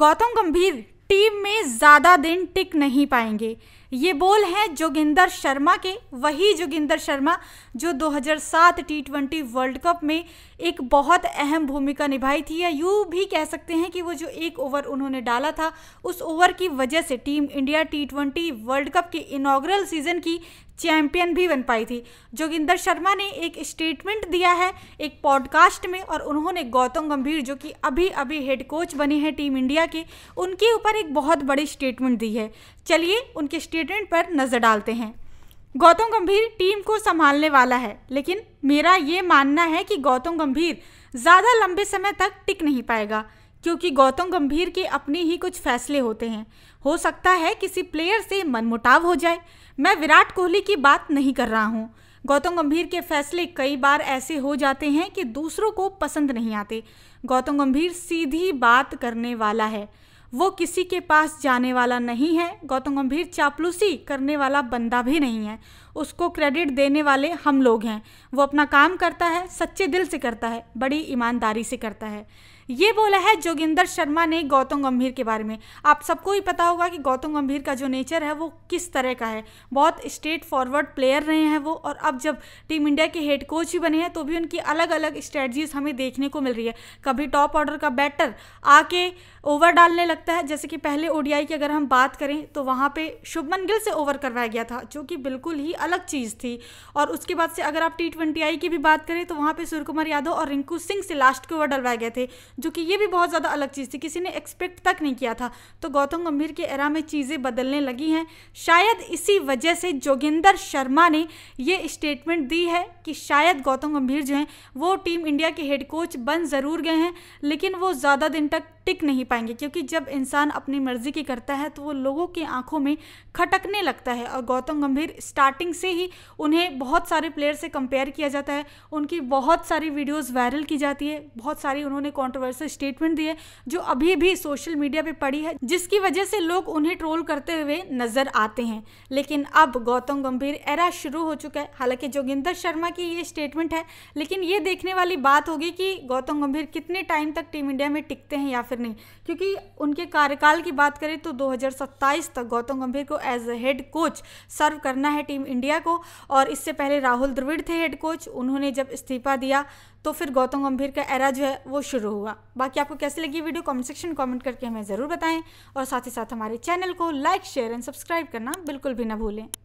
गौतम गंभीर टीम में ज़्यादा दिन टिक नहीं पाएंगे ये बोल हैं जोगिंदर शर्मा के वही जोगिंदर शर्मा जो 2007 टी ट्वेंटी वर्ल्ड कप में एक बहुत अहम भूमिका निभाई थी या यूँ भी कह सकते हैं कि वो जो एक ओवर उन्होंने डाला था उस ओवर की वजह से team India T twenty world cup के इनाग्रल सीज़न की चैंपियन भी बन पाई थी जोगिंदर शर्मा ने एक स्टेटमेंट दिया है एक पॉडकास्ट में और उन्होंने गौतम गंभीर जो कि अभी अभी हेड कोच बने हैं टीम इंडिया के उनके ऊपर एक बहुत बड़ी स्टेटमेंट दी है चलिए उनके स्टेटमेंट पर नज़र डालते हैं गौतम गंभीर टीम को संभालने वाला है लेकिन मेरा ये मानना है कि गौतम गंभीर ज़्यादा लंबे समय तक टिक नहीं पाएगा क्योंकि गौतम गंभीर के अपने ही कुछ फैसले होते हैं हो सकता है किसी प्लेयर से मनमुटाव हो जाए मैं विराट कोहली की बात नहीं कर रहा हूँ गौतम गंभीर के फैसले कई बार ऐसे हो जाते हैं कि दूसरों को पसंद नहीं आते गौतम गंभीर सीधी बात करने वाला है वो किसी के पास जाने वाला नहीं है गौतम गंभीर चापलूसी करने वाला बंदा भी नहीं है उसको क्रेडिट देने वाले हम लोग हैं वो अपना काम करता है सच्चे दिल से करता है बड़ी ईमानदारी से करता है ये बोला है जोगिंदर शर्मा ने गौतम गंभीर के बारे में आप सबको ही पता होगा कि गौतम गंभीर का जो नेचर है वो किस तरह का है बहुत स्ट्रेट फॉरवर्ड प्लेयर रहे हैं वो और अब जब टीम इंडिया के हेड कोच ही बने हैं तो भी उनकी अलग अलग स्ट्रेटजीज हमें देखने को मिल रही है कभी टॉप ऑर्डर का बैटर आके ओवर डालने लगता है जैसे कि पहले ओडीआई की अगर हम बात करें तो वहाँ पर शुभमन गिल से ओवर करवाया गया था जो कि बिल्कुल ही अलग चीज़ थी और उसके बाद से अगर आप टी ट्वेंटी आई की भी बात करें तो वहाँ पर सूर्य कुमार यादव और रिंकू सिंह से लास्ट के ओवर डलवाए गए थे जो कि ये भी बहुत ज़्यादा अलग चीज़ थी किसी ने एक्सपेक्ट तक नहीं किया था तो गौतम गंभीर के एरा में चीज़ें बदलने लगी हैं शायद इसी वजह से जोगिंदर शर्मा ने ये स्टेटमेंट दी है कि शायद गौतम गंभीर जो हैं वो टीम इंडिया के हेड कोच बन ज़रूर गए हैं लेकिन वो ज़्यादा दिन तक टिक नहीं पाएंगे क्योंकि जब इंसान अपनी मर्ज़ी की करता है तो वो लोगों की आंखों में खटकने लगता है और गौतम गंभीर स्टार्टिंग स्टार्टिंग से ही उन्हें बहुत सारे प्लेयर से कंपेयर किया जाता है उनकी बहुत सारी वीडियोस वायरल की जाती है बहुत सारी उन्होंने कॉन्ट्रोवर्सल स्टेटमेंट दिए जो अभी भी सोशल मीडिया पर पड़ी है जिसकी वजह से लोग उन्हें ट्रोल करते हुए नजर आते हैं लेकिन अब गौतम गंभीर एरा शुरू हो चुका है हालांकि जोगिंदर शर्मा की ये स्टेटमेंट है लेकिन ये देखने वाली बात होगी कि गौतम गंभीर कितने टाइम तक टीम इंडिया में टिकते हैं या फिर नहीं क्योंकि उनके कार्यकाल की बात करें तो 2027 तक गौतम गंभीर को as a head coach serve करना है टीम इंडिया इंडिया को और इससे पहले राहुल द्रविड़ थे हेड कोच उन्होंने जब इस्तीफा दिया तो फिर गौतम गंभीर का एरा जो है वो शुरू हुआ बाकी आपको कैसे लगी वीडियो कमेंट सेक्शन में कमेंट करके हमें ज़रूर बताएं और साथ ही साथ हमारे चैनल को लाइक शेयर एंड सब्सक्राइब करना बिल्कुल भी ना भूलें